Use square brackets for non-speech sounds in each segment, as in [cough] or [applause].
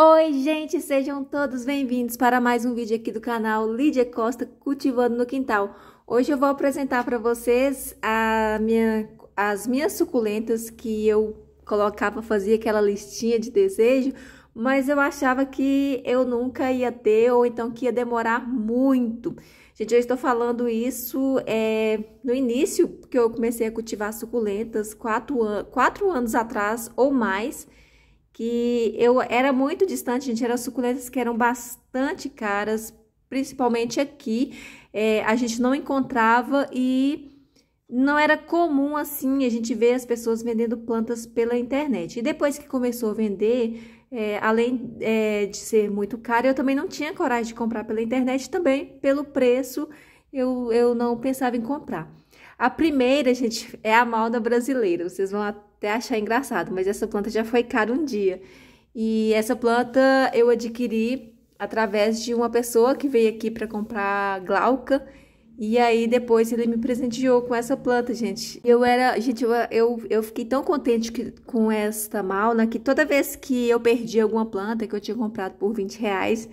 Oi, gente! Sejam todos bem-vindos para mais um vídeo aqui do canal Lídia Costa Cultivando no Quintal. Hoje eu vou apresentar para vocês minha, as minhas suculentas que eu colocava, fazia aquela listinha de desejo, mas eu achava que eu nunca ia ter ou então que ia demorar muito. Gente, eu estou falando isso é, no início, que eu comecei a cultivar suculentas quatro, an quatro anos atrás ou mais, que eu era muito distante, gente, eram suculentas que eram bastante caras, principalmente aqui, é, a gente não encontrava e não era comum assim a gente ver as pessoas vendendo plantas pela internet. E depois que começou a vender, é, além é, de ser muito caro, eu também não tinha coragem de comprar pela internet, também pelo preço eu, eu não pensava em comprar. A primeira, gente, é a malda brasileira. Vocês vão até achar engraçado, mas essa planta já foi cara um dia. E essa planta eu adquiri através de uma pessoa que veio aqui para comprar glauca. E aí depois ele me presenteou com essa planta, gente. Eu era, gente, eu, eu, eu fiquei tão contente que, com esta mauna né, que toda vez que eu perdi alguma planta que eu tinha comprado por 20 reais,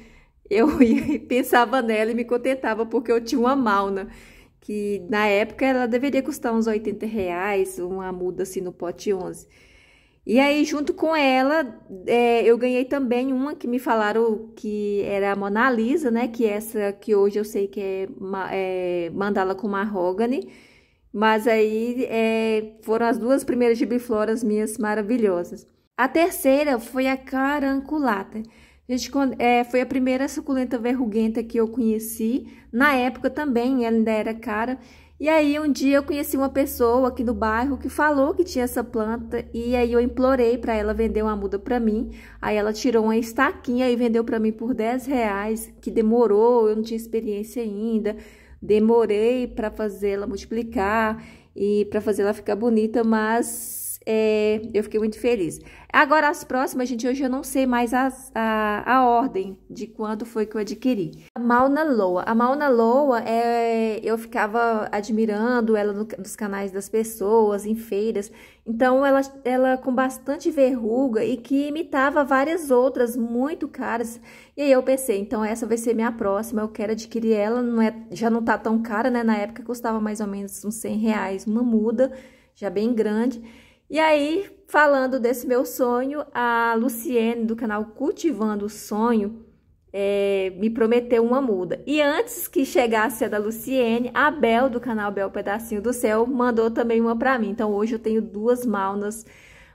eu [laughs] ia e pensava nela e me contentava porque eu tinha uma mauna. Né que na época ela deveria custar uns 80 reais, uma muda assim no pote 11. E aí, junto com ela, é, eu ganhei também uma que me falaram que era a Mona Lisa, né? Que é essa que hoje eu sei que é, é mandala com marrogane. Mas aí é, foram as duas primeiras gibifloras minhas maravilhosas. A terceira foi a caranculata. Gente, é, foi a primeira suculenta verrugenta que eu conheci. Na época também, ela ainda era cara. E aí, um dia eu conheci uma pessoa aqui no bairro que falou que tinha essa planta e aí eu implorei para ela vender uma muda para mim. Aí ela tirou uma estaquinha e vendeu para mim por 10 reais, que demorou, eu não tinha experiência ainda. Demorei para fazê-la multiplicar e para fazê-la ficar bonita, mas é, eu fiquei muito feliz. Agora, as próximas, gente, hoje eu não sei mais as, a, a ordem de quando foi que eu adquiri. A Mauna Loa. A Mauna Loa, é, eu ficava admirando ela no, nos canais das pessoas, em feiras. Então, ela, ela com bastante verruga e que imitava várias outras muito caras. E aí eu pensei, então essa vai ser minha próxima, eu quero adquirir ela. Não é, já não tá tão cara, né? Na época custava mais ou menos uns 100 reais uma muda, já bem grande. E aí, falando desse meu sonho, a Luciene, do canal Cultivando o Sonho, é, me prometeu uma muda. E antes que chegasse a da Luciene, a Bel, do canal Bel Pedacinho do Céu, mandou também uma para mim. Então, hoje eu tenho duas maunas,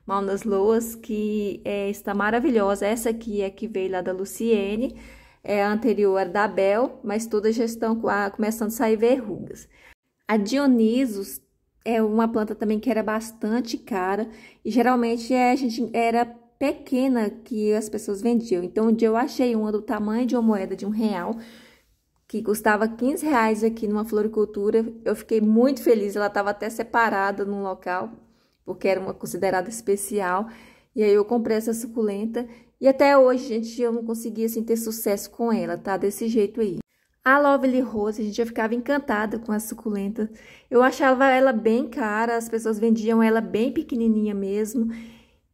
maunas loas, que é, está maravilhosa. Essa aqui é que veio lá da Luciene, é a anterior era da Bel, mas todas já estão começando a sair verrugas. A Dionisos é uma planta também que era bastante cara e geralmente é, a gente era pequena que as pessoas vendiam. Então, um dia eu achei uma do tamanho de uma moeda de um real que custava 15 reais aqui numa floricultura. Eu fiquei muito feliz, ela estava até separada no local, porque era uma considerada especial. E aí eu comprei essa suculenta e até hoje, gente, eu não consegui assim ter sucesso com ela, tá? Desse jeito aí. A Lovely Rose, a gente já ficava encantada com a suculenta. Eu achava ela bem cara, as pessoas vendiam ela bem pequenininha mesmo.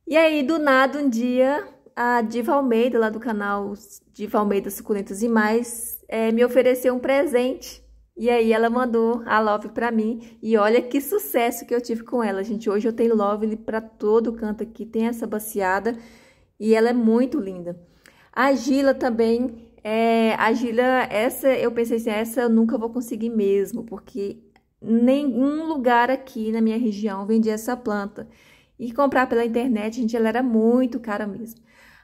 E aí, do nada, um dia, a Diva Almeida, lá do canal Diva Almeida Suculentas e Mais, é, me ofereceu um presente. E aí ela mandou a Love para mim e olha que sucesso que eu tive com ela, gente. Hoje eu tenho Lovely para todo canto aqui, tem essa baciada e ela é muito linda. A Gila também é, a Gila, essa eu pensei assim, essa eu nunca vou conseguir mesmo, porque nenhum lugar aqui na minha região vendia essa planta. E comprar pela internet, gente, ela era muito cara mesmo.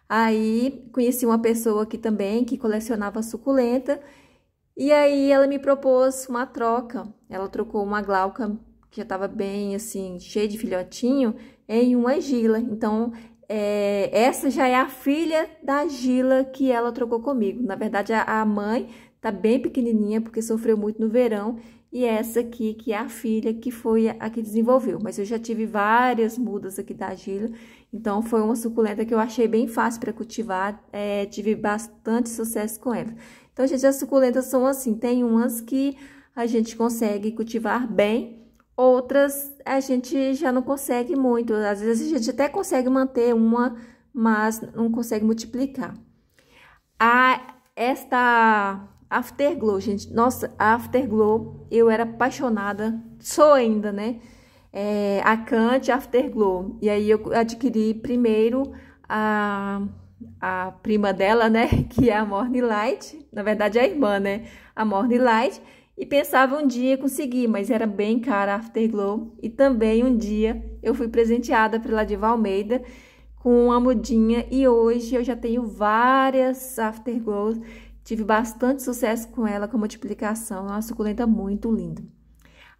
Aí conheci uma pessoa aqui também que colecionava suculenta, e aí ela me propôs uma troca. Ela trocou uma glauca que já estava bem assim, cheia de filhotinho, em uma gila. Então, é, essa já é a filha da Gila que ela trocou comigo. Na verdade, a, a mãe tá bem pequenininha porque sofreu muito no verão e essa aqui que é a filha que foi a, a que desenvolveu. Mas eu já tive várias mudas aqui da Gila, então foi uma suculenta que eu achei bem fácil para cultivar, é, tive bastante sucesso com ela. Então, gente, as suculentas são assim, tem umas que a gente consegue cultivar bem, Outras a gente já não consegue muito. Às vezes a gente até consegue manter uma, mas não consegue multiplicar. A esta Afterglow, gente, nossa, Afterglow, eu era apaixonada, sou ainda, né? É, a Kant Afterglow. E aí eu adquiri primeiro a, a prima dela, né? [laughs] Que é a Morning Light. Na verdade, é a irmã, né? A Morning Light e pensava um dia conseguir, mas era bem cara a Afterglow. E também um dia eu fui presenteada pela Diva Almeida com uma mudinha e hoje eu já tenho várias Afterglows. Tive bastante sucesso com ela com multiplicação, é uma suculenta muito linda.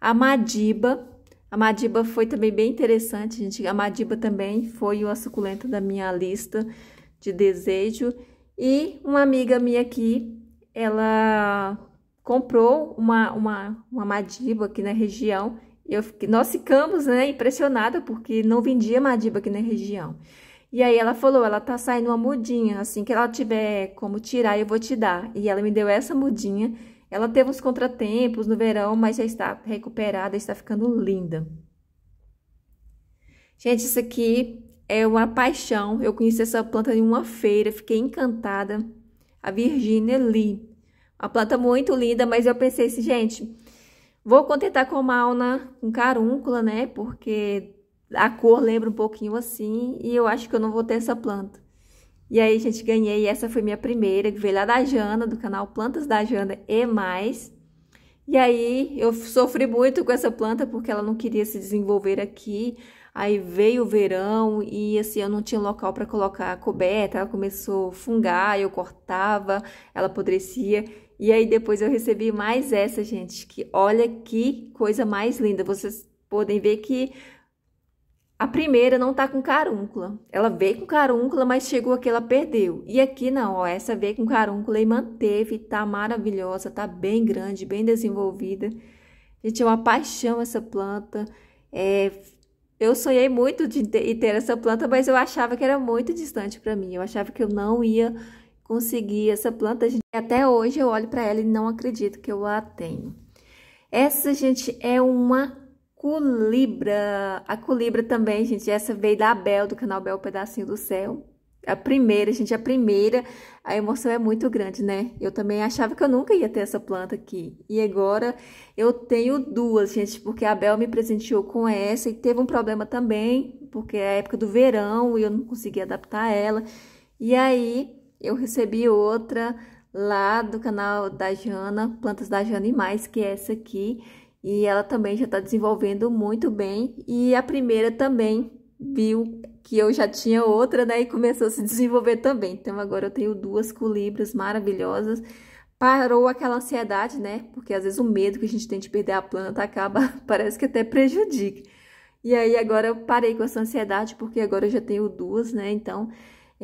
A Madiba, a Madiba foi também bem interessante, gente. A Madiba também foi uma suculenta da minha lista de desejo. E uma amiga minha aqui, ela comprou uma, uma, uma Madiba aqui na região. Eu fiquei, nós ficamos, né, impressionada, porque não vendia Madiba aqui na região. E aí ela falou, ela tá saindo uma mudinha, assim que ela tiver como tirar, eu vou te dar. E ela me deu essa mudinha. Ela teve uns contratempos no verão, mas já está recuperada, está ficando linda. Gente, isso aqui é uma paixão. Eu conheci essa planta em uma feira, fiquei encantada. A Virginia Lee. A planta é muito linda, mas eu pensei assim, gente, vou contentar com uma alna, com carúncula, né? Porque a cor lembra um pouquinho assim e eu acho que eu não vou ter essa planta. E aí, gente, ganhei. Essa foi minha primeira, que veio lá da Jana, do canal Plantas da Jana e mais. E aí, eu sofri muito com essa planta porque ela não queria se desenvolver aqui. Aí veio o verão e assim, eu não tinha local para colocar a coberta, ela começou a fungar, eu cortava, ela apodrecia. E aí depois eu recebi mais essa, gente, que olha que coisa mais linda. Vocês podem ver que a primeira não tá com carúncula. Ela veio com carúncula, mas chegou aqui, ela perdeu. E aqui não, ó, essa veio com carúncula e manteve, tá maravilhosa, tá bem grande, bem desenvolvida. Gente, é uma paixão essa planta. É, eu sonhei muito de ter essa planta, mas eu achava que era muito distante para mim. Eu achava que eu não ia consegui essa planta. Até hoje eu olho para ela e não acredito que eu a tenho. Essa, gente, é uma colibra. A colibra também, gente, essa veio da Bel, do canal Bel Pedacinho do Céu. A primeira, gente, a primeira, a emoção é muito grande, né? Eu também achava que eu nunca ia ter essa planta aqui. E agora eu tenho duas, gente, porque a Bel me presenteou com essa e teve um problema também, porque é a época do verão e eu não consegui adaptar ela. E aí eu recebi outra lá do canal da Jana, Plantas da Jana e Mais, que é essa aqui. E ela também já está desenvolvendo muito bem. E a primeira também viu que eu já tinha outra, né? E começou a se desenvolver também. Então, agora eu tenho duas colibras maravilhosas. Parou aquela ansiedade, né? Porque às vezes o medo que a gente tem de perder a planta acaba, [laughs] parece que até prejudica. E aí, agora eu parei com essa ansiedade, porque agora eu já tenho duas, né? Então,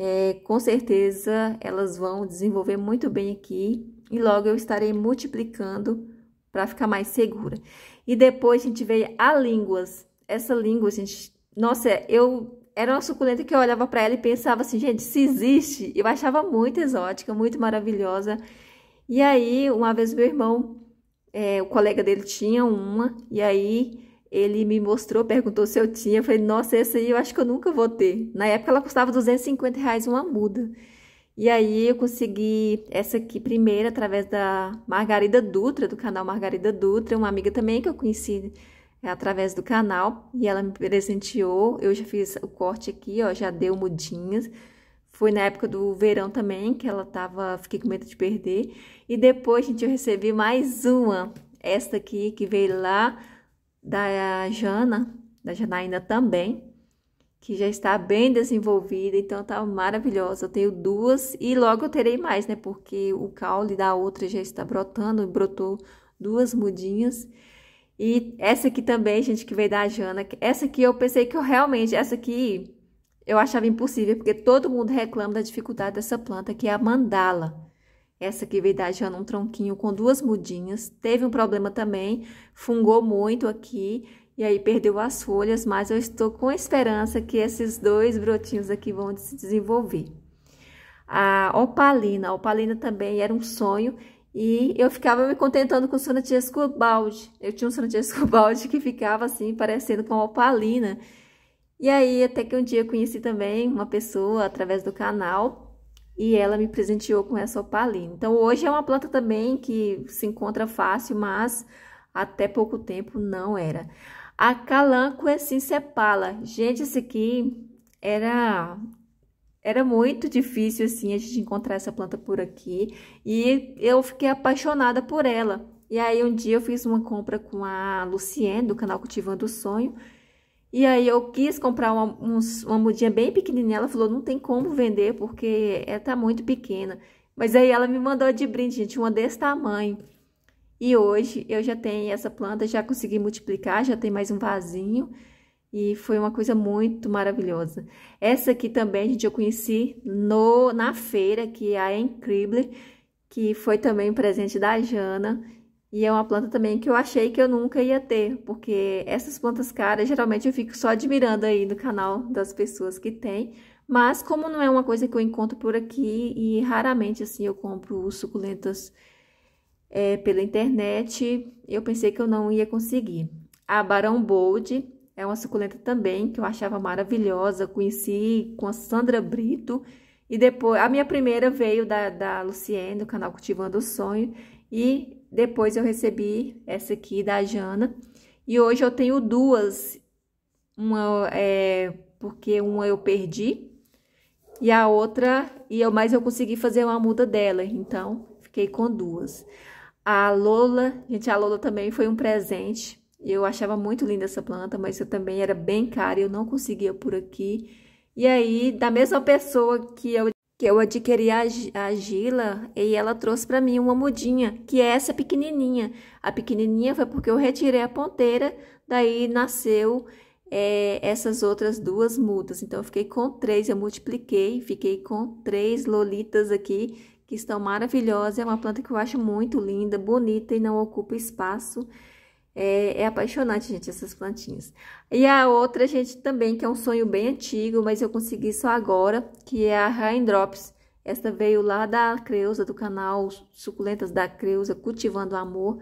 é, com certeza elas vão desenvolver muito bem aqui e logo eu estarei multiplicando para ficar mais segura. E depois a gente veio a línguas. Essa língua, gente, nossa, eu era uma suculenta que eu olhava para ela e pensava assim, gente, se existe, eu achava muito exótica, muito maravilhosa. E aí, uma vez meu irmão, é, o colega dele tinha uma, e aí ele me mostrou, perguntou se eu tinha. Eu falei, nossa, essa aí eu acho que eu nunca vou ter. Na época ela custava 250 reais uma muda. E aí eu consegui essa aqui primeiro através da Margarida Dutra, do canal Margarida Dutra, uma amiga também que eu conheci é, através do canal. E ela me presenteou. Eu já fiz o corte aqui, ó, já deu mudinhas. Foi na época do verão também, que ela tava. Fiquei com medo de perder. E depois, gente, eu recebi mais uma. Esta aqui que veio lá da Jana, da Janaína também, que já está bem desenvolvida, então tá maravilhosa. Eu tenho duas e logo eu terei mais, né? Porque o caule da outra já está brotando, brotou duas mudinhas. E essa aqui também, gente, que veio da Jana, essa aqui eu pensei que eu realmente, essa aqui eu achava impossível, porque todo mundo reclama da dificuldade dessa planta, que é a mandala. Essa aqui veio dajando um tronquinho com duas mudinhas. Teve um problema também, fungou muito aqui e aí perdeu as folhas, mas eu estou com esperança que esses dois brotinhos aqui vão se desenvolver. A opalina, a opalina também era um sonho e eu ficava me contentando com o Sonatiesco Balde. Eu tinha um Sonatiesco [laughs] Balde que ficava assim, parecendo com a opalina. E aí, até que um dia eu conheci também uma pessoa através do canal e ela me presenteou com essa opalina. Então, hoje é uma planta também que se encontra fácil, mas até pouco tempo não era. A Calanco é sincepala. Gente, esse aqui era era muito difícil assim a gente encontrar essa planta por aqui e eu fiquei apaixonada por ela. E aí um dia eu fiz uma compra com a Luciene do canal Cultivando o Sonho e aí eu quis comprar uma, uns, uma mudinha bem pequenininha, ela falou, não tem como vender porque é, tá muito pequena. Mas aí ela me mandou de brinde, gente, uma desse tamanho. E hoje eu já tenho essa planta, já consegui multiplicar, já tem mais um vasinho. E foi uma coisa muito maravilhosa. Essa aqui também, gente, eu conheci no, na feira, que é a Encribler, que foi também um presente da Jana. E é uma planta também que eu achei que eu nunca ia ter, porque essas plantas caras geralmente eu fico só admirando aí no canal das pessoas que têm mas como não é uma coisa que eu encontro por aqui e raramente assim eu compro suculentas é, pela internet, eu pensei que eu não ia conseguir. A Barão Bold é uma suculenta também que eu achava maravilhosa, conheci com a Sandra Brito e depois a minha primeira veio da, da Luciene, do canal Cultivando o Sonho e depois eu recebi essa aqui da Jana. E hoje eu tenho duas. Uma é porque uma eu perdi e a outra e eu mais eu consegui fazer uma muda dela, então fiquei com duas. A Lola, gente, a Lola também foi um presente. Eu achava muito linda essa planta, mas eu também era bem cara e eu não conseguia por aqui. E aí, da mesma pessoa que eu que eu adquiri a, a Gila e ela trouxe para mim uma mudinha, que é essa pequenininha. A pequenininha foi porque eu retirei a ponteira, daí nasceu é, essas outras duas mudas. Então, eu fiquei com três, eu multipliquei, fiquei com três lolitas aqui, que estão maravilhosas. É uma planta que eu acho muito linda, bonita e não ocupa espaço. É, é, apaixonante, gente, essas plantinhas. E a outra, gente, também, que é um sonho bem antigo, mas eu consegui só agora, que é a Raindrops. Esta veio lá da Creuza, do canal Suculentas da Creuza, Cultivando o Amor.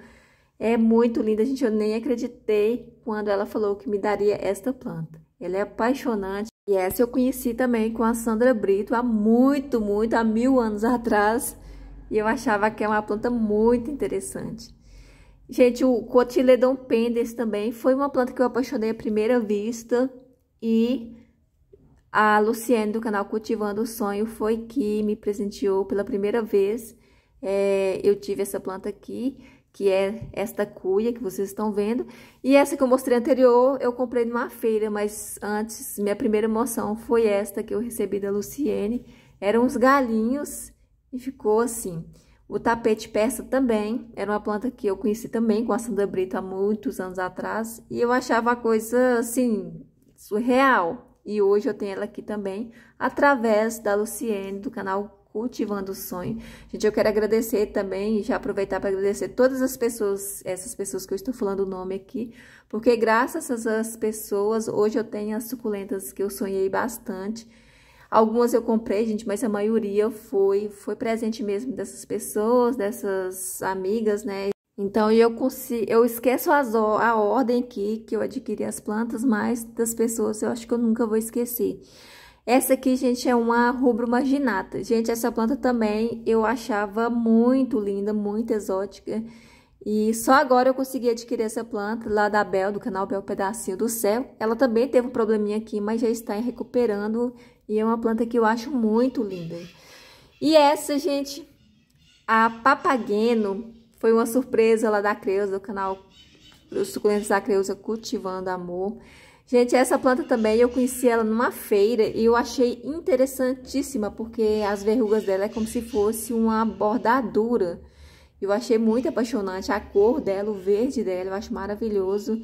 É muito linda, gente. Eu nem acreditei quando ela falou que me daria esta planta. Ela é apaixonante. E essa eu conheci também com a Sandra Brito há muito, muito, há mil anos atrás. E eu achava que é uma planta muito interessante. Gente, o cotiledon pendens também foi uma planta que eu apaixonei à primeira vista. E a Luciene do canal Cultivando o Sonho foi que me presenteou pela primeira vez. É, eu tive essa planta aqui, que é esta cuia que vocês estão vendo. E essa que eu mostrei anterior, eu comprei numa feira, mas antes, minha primeira emoção foi esta que eu recebi da Luciene. Eram uns galinhos e ficou assim... O tapete persa também era uma planta que eu conheci também com a Sandra Brito há muitos anos atrás e eu achava a coisa assim surreal. E hoje eu tenho ela aqui também através da Luciene do canal Cultivando o Sonho. Gente, eu quero agradecer também e já aproveitar para agradecer todas as pessoas, essas pessoas que eu estou falando o nome aqui, porque graças a essas pessoas hoje eu tenho as suculentas que eu sonhei bastante Algumas eu comprei, gente, mas a maioria foi, foi presente mesmo dessas pessoas, dessas amigas, né? Então, eu, consigo, eu esqueço as, a ordem aqui que eu adquiri as plantas, mas das pessoas eu acho que eu nunca vou esquecer. Essa aqui, gente, é uma rubro marginata. Gente, essa planta também eu achava muito linda, muito exótica. E só agora eu consegui adquirir essa planta lá da Bel, do canal Bel Pedacinho do Céu. Ela também teve um probleminha aqui, mas já está recuperando e é uma planta que eu acho muito linda. E essa, gente, a papageno foi uma surpresa lá da Creuza, do canal Os Suculentos da Creuza Cultivando Amor. Gente, essa planta também, eu conheci ela numa feira e eu achei interessantíssima, porque as verrugas dela é como se fosse uma bordadura. Eu achei muito apaixonante a cor dela, o verde dela, eu acho maravilhoso.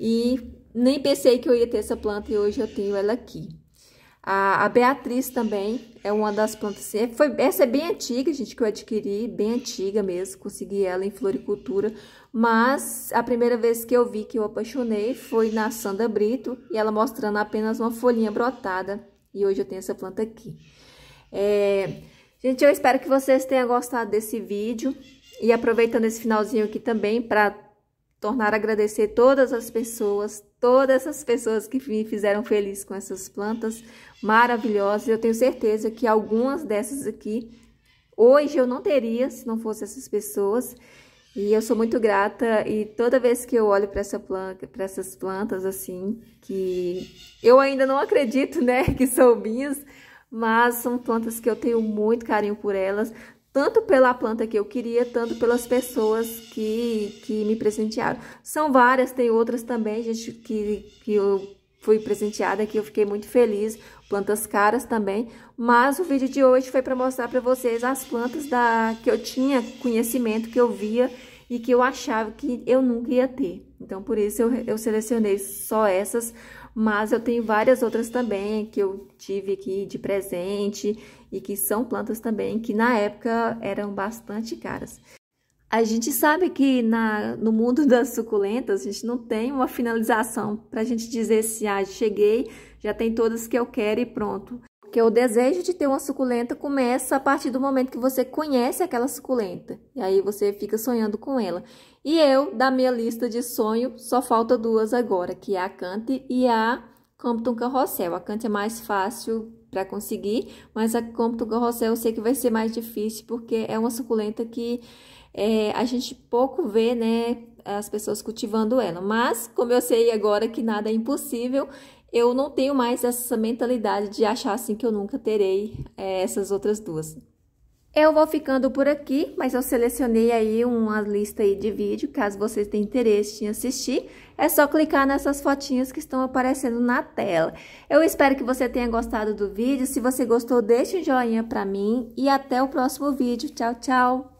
E nem pensei que eu ia ter essa planta e hoje eu tenho ela aqui. A, a Beatriz também é uma das plantas. É, foi, essa é bem antiga, gente, que eu adquiri, bem antiga mesmo. Consegui ela em floricultura. Mas a primeira vez que eu vi que eu apaixonei foi na Sandra Brito e ela mostrando apenas uma folhinha brotada. E hoje eu tenho essa planta aqui. É, gente, eu espero que vocês tenham gostado desse vídeo. E aproveitando esse finalzinho aqui também para tornar a agradecer todas as pessoas, todas as pessoas que me fizeram feliz com essas plantas maravilhosas. Eu tenho certeza que algumas dessas aqui hoje eu não teria se não fosse essas pessoas. E eu sou muito grata e toda vez que eu olho para essa planta, para essas plantas assim, que eu ainda não acredito, né, [laughs] que são minhas, mas são plantas que eu tenho muito carinho por elas tanto pela planta que eu queria, tanto pelas pessoas que, que me presentearam. São várias, tem outras também, gente, que, que eu fui presenteada, que eu fiquei muito feliz, plantas caras também, mas o vídeo de hoje foi para mostrar para vocês as plantas da que eu tinha conhecimento, que eu via e que eu achava que eu nunca ia ter. Então, por isso eu, eu selecionei só essas, mas eu tenho várias outras também que eu tive aqui de presente e que são plantas também que na época eram bastante caras. A gente sabe que na, no mundo [laughs] das suculentas a gente não tem uma finalização para a gente dizer se ah, cheguei, já tem todas que eu quero e pronto. Porque o desejo de ter uma suculenta começa a partir do momento que você conhece aquela suculenta. E aí você fica sonhando com ela. E eu, da minha lista de sonho, só falta duas agora, que é a Cante e a Compton Carrossel. A Cante é mais fácil para conseguir, mas a Compton Rosé eu sei que vai ser mais difícil, porque é uma suculenta que é, a gente pouco vê, né, as pessoas cultivando ela. Mas, como eu sei agora que nada é impossível, eu não tenho mais essa mentalidade de achar assim que eu nunca terei é, essas outras duas. Eu vou ficando por aqui, mas eu selecionei aí uma lista aí de vídeo, caso vocês tenham interesse em assistir, é só clicar nessas fotinhas que estão aparecendo na tela. Eu espero que você tenha gostado do vídeo, se você gostou, deixe um joinha pra mim e até o próximo vídeo. Tchau, tchau!